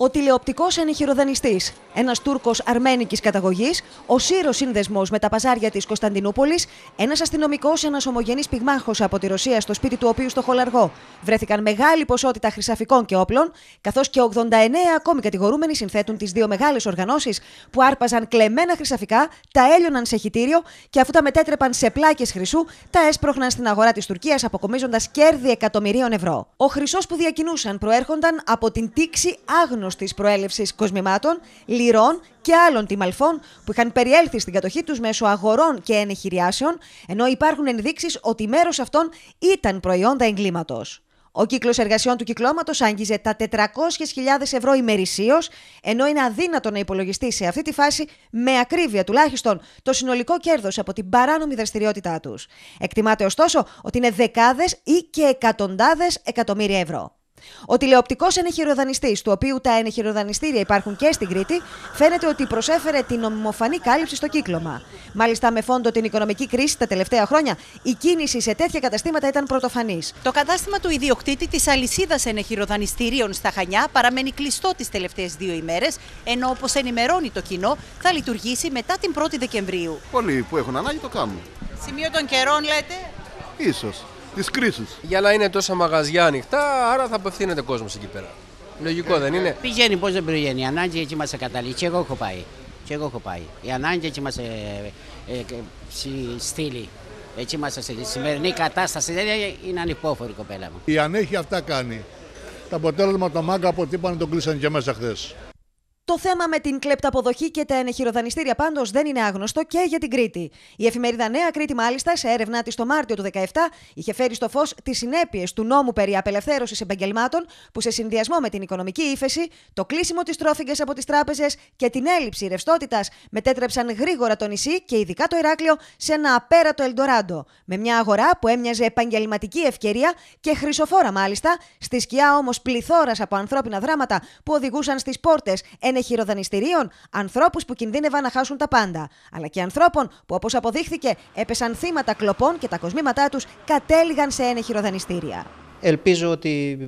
Ο τηλεοπτικός ενηχειροδανιστή, ένας Τούρκος αρμένικης καταγωγής, ο σύρος σύνδεσμος με τα παζάρια της Κωνσταντινούπολης, ένας αστυνομικός, ένας ομογενής πυγμάχος από τη Ρωσία στο σπίτι του οποίου στο Χολαργό βρέθηκαν μεγάλη ποσότητα χρυσαφικών και όπλων, καθώς και 89 ακόμη κατηγορούμενοι συνθέτουν τις δύο μεγάλες οργανώσεις που άρπαζαν κλεμμένα χρυσαφικά, τα έλειωναν σε χιτήριο και αφού τα μετέτρεπαν σε πλάκες χρυσού, τα έσπροχναν στην αγορά της Τουρκίας αποκομίζοντας κέρδη εκατομμυρίων ευρώ. Ο χρυσός που διακινούσαν προέρχονταν από την τήξη άγνωση της προέλευσης κοσμημάτων, λυρών και άλλων τιμαλφών που είχαν περιέλθει στην κατοχή τους μέσω αγορών και ενεχειριάσεων, ενώ υπάρχουν ενδείξεις ότι μέρος αυτών ήταν προϊόντα εγκλήματος. Ο κύκλος εργασιών του κυκλώματος άγγιζε τα 400.000 ευρώ ημερησίως, ενώ είναι αδύνατο να υπολογιστεί σε αυτή τη φάση με ακρίβεια τουλάχιστον το συνολικό κέρδος από την παράνομη δραστηριότητά τους. Εκτιμάται ωστόσο ότι είναι δεκάδες ή και εκατοντάδες εκατομμύρια ευρώ. Ο τηλεοπτικός ενεχειροδανιστή, του οποίου τα ενεχειροδανιστήρια υπάρχουν και στην Κρήτη, φαίνεται ότι προσέφερε την ομοφανή κάλυψη στο κύκλωμα. Μάλιστα, με φόντο την οικονομική κρίση τα τελευταία χρόνια, η κίνηση σε τέτοια καταστήματα ήταν πρωτοφανής. Το κατάστημα του ιδιοκτήτη της αλυσίδας ενεχειροδανιστήριων στα Χανιά παραμένει κλειστό τις τελευταίες δύο ημέρες, ενώ όπως ενημερώνει το κοινό, θα λειτουργήσει μετά την 1η Δεκεμβρίου. Πολλοί που έχουν ανάγκη το κάνουν. Σημείο των καιρών, λέτε. Ίσως της κρίσης. Για να είναι τόσα μαγαζιά ανοιχτά, άρα θα απευθύνεται κόσμος εκεί πέρα. Λογικό δεν είναι. Πηγαίνει, πώς δεν πηγαίνει. Η ανάγκη έτσι μας καταλήγει. Και εγώ έχω πάει. Και εγώ έχω πάει. Η ανάγκη έτσι μας ε, ε, ε, στείλει. Έτσι είμαστε στη σημερινή κατάσταση. Δεν είναι ανυπόφορη κοπέλα μου. Η ανέχεια αυτά κάνει. Τα αποτέλεσμα το μάγκα από τι τον κλείσαν και μέσα χθες. Το θέμα με την κλεπταποδοχή και τα ενεχειροδανιστήρια πάντως δεν είναι άγνωστο και για την Κρήτη. Η εφημερίδα Νέα Κρήτη, μάλιστα, σε έρευνά της το Μάρτιο του 2017, είχε φέρει στο φως τις συνέπειες του νόμου περί απελευθέρωσης επαγγελμάτων, που σε συνδυασμό με την οικονομική ύφεση, το κλείσιμο της τρόφιγγας από τις τράπεζες και την έλλειψη ρευστότητας μετέτρεψαν γρήγορα το νησί και ειδικά το Ηράκλειο σε ένα απέρατο Ελντοράντο. Με μια αγορά που έμοιαζε επαγγελματική ευκαιρία και χρυσοφόρα μάλιστα, στη σκιά όμως πληθώρας από ανθρώπινα δράματα που οδηγούσαν στις πόρτες λένε χειροδανιστηρίων ανθρώπους που κινδύνευαν να χάσουν τα πάντα, αλλά και ανθρώπων που, όπως αποδείχθηκε, έπεσαν θύματα κλοπών και τα κοσμήματά τους κατέληγαν σε ένα χειροδανιστήρια. Ελπίζω ότι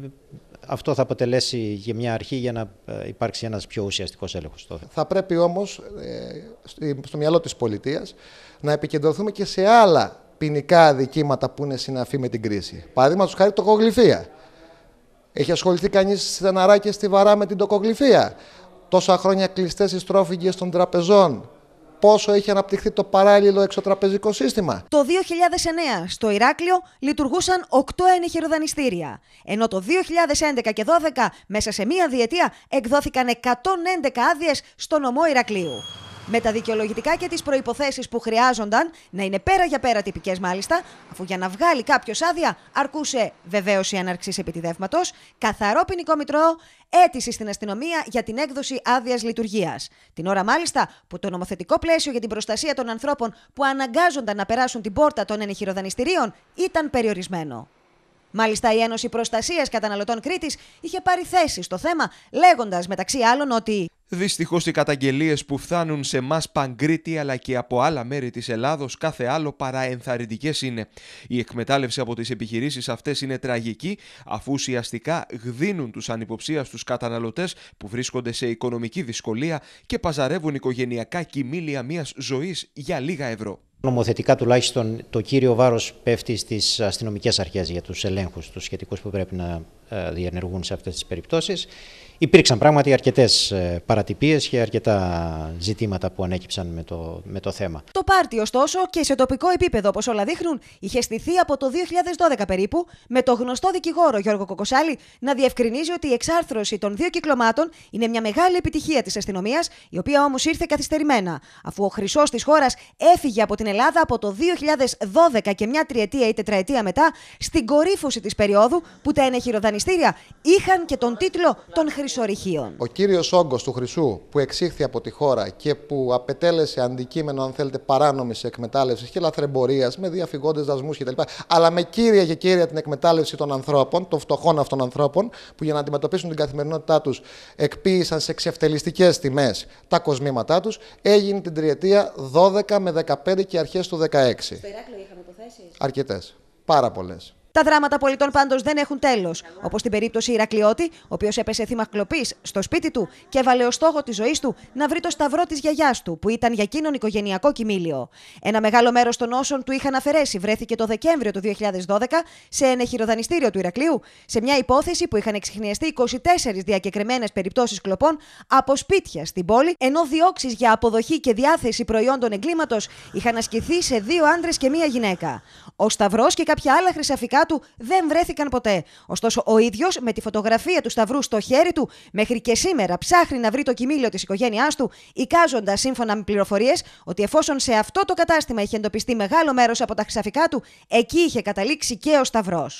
αυτό θα αποτελέσει για μια αρχή για να ε, υπάρξει ένας πιο ουσιαστικός έλεγχος. Θα πρέπει όμως ε, στο μυαλό της πολιτείας να επικεντρωθούμε και σε άλλα ποινικά αδικήματα που είναι συναφή με την κρίση. Παραδείγματος χάρη τοκογλυφία. Έχει ασχοληθεί κανείς στεναρά και Βαρά με την τοκογλυφία τόσα χρόνια κλειστές οι στρόφιγγες των τραπεζών. Πόσο έχει αναπτυχθεί το παράλληλο εξωτραπεζικό σύστημα. Το 2009 στο Ηράκλειο λειτουργούσαν 8 ενεχειροδανιστήρια. Ενώ το 2011 και 2012 μέσα σε μία διετία εκδόθηκαν 111 άδειες στο νομό Ηρακλείου με τα δικαιολογητικά και τις προποθέσει που χρειάζονταν, να είναι πέρα για πέρα τυπικές μάλιστα, αφού για να βγάλει κάποιος άδεια αρκούσε βεβαίως η έναρξη επιτιδεύματος, καθαρό ποινικό μητρό, αίτηση στην αστυνομία για την έκδοση άδειας λειτουργίας. Την ώρα μάλιστα που το νομοθετικό πλαίσιο για την προστασία των ανθρώπων που αναγκάζονταν να περάσουν την πόρτα των ενεχειροδανειστηρίων ήταν περιορισμένο. Μάλιστα, η Ένωση Προστασίας Καταναλωτών Κρήτης είχε πάρει θέση στο θέμα, λέγοντας μεταξύ άλλων ότι Δυστυχώς οι καταγγελίες που φτάνουν σε εμά Παγκρίτη αλλά και από άλλα μέρη της Ελλάδος κάθε άλλο παρά ενθαρρυντικέ είναι. Η εκμετάλλευση από τις επιχειρήσεις αυτές είναι τραγική αφού ουσιαστικά γδίνουν τους τους καταναλωτές που βρίσκονται σε οικονομική δυσκολία και παζαρεύουν οικογενειακά κοιμήλια μιας ζωής για λίγα ευρώ. Νομοθετικά τουλάχιστον το κύριο βάρος πέφτει στις αστυνομικές αρχές για τους ελέγχους, τους σχετικούς που πρέπει να ε, διενεργούν σε αυτές τις περιπτώσεις. Υπήρξαν πράγματι αρκετές ε, παρατυπίες και αρκετά ζητήματα που ανέκυψαν με το, με το θέμα. Το πάρτι ωστόσο και σε τοπικό επίπεδο όπως όλα δείχνουν είχε στηθεί από το 2012 περίπου με το γνωστό δικηγόρο Γιώργο Κοκοσάλη να διευκρινίζει ότι η εξάρθρωση των δύο κυκλωμάτων είναι μια μεγάλη επιτυχία της αστυνομίας, η οποία όμως ήρθε καθυστερημένα αφού ο χρυσός της χώρας έφυγε από την Ελλάδα από το 2012 και μια τριετία ή τετραετία μετά στην κορύφωση της περίοδου που τα ενεχειροδανειστήκαν βασανιστήρια είχαν και τον τίτλο των Χρυσορυχείων. Ο κύριος όγκος του χρυσού που εξήχθη από τη χώρα και που απετέλεσε αντικείμενο, αν θέλετε, παράνομης εκμετάλλευσης και λαθρεμπορίας με διαφυγόντες δασμούς κτλ. Αλλά με κύρια και κύρια την εκμετάλλευση των ανθρώπων, των φτωχών αυτών ανθρώπων, που για να αντιμετωπίσουν την καθημερινότητά τους εκποίησαν σε ξεφτελιστικές τιμές τα κοσμήματά τους, έγινε την τριετία 12 με 15 και αρχές του 16. Αρκετές. Πάρα πολλές. Τα δράματα πολιτών πάντως δεν έχουν τέλος. Όπως στην περίπτωση Ηρακλειώτη, ο οποίος έπεσε θύμα κλοπής στο σπίτι του και έβαλε ως στόχο της ζωής του να βρει το σταυρό της γιαγιάς του, που ήταν για εκείνον οικογενειακό κοιμήλιο. Ένα μεγάλο μέρος των όσων του είχαν αφαιρέσει βρέθηκε το Δεκέμβριο του 2012 σε ένα χειροδανιστήριο του Ηρακλείου, σε μια υπόθεση που είχαν εξηχνιαστεί 24 διακεκριμένες περιπτώσεις κλοπών από σπίτια στην πόλη, ενώ διώξεις για αποδοχή και διάθεση προϊόντων εγκλήματος είχαν ασκηθεί σε δύο άντρες και μία γυναίκα. Ο Σταυρός και κάποια άλλα χρυσαφικά του δεν βρέθηκαν ποτέ. Ωστόσο, ο ίδιος με τη φωτογραφία του Σταυρού στο χέρι του, μέχρι και σήμερα ψάχνει να βρει το κοιμήλιο της οικογένειάς του, εικάζοντας σύμφωνα με πληροφορίες ότι εφόσον σε αυτό το κατάστημα είχε εντοπιστεί μεγάλο μέρος από τα ξαφικά του, εκεί είχε καταλήξει και ο Σταυρός.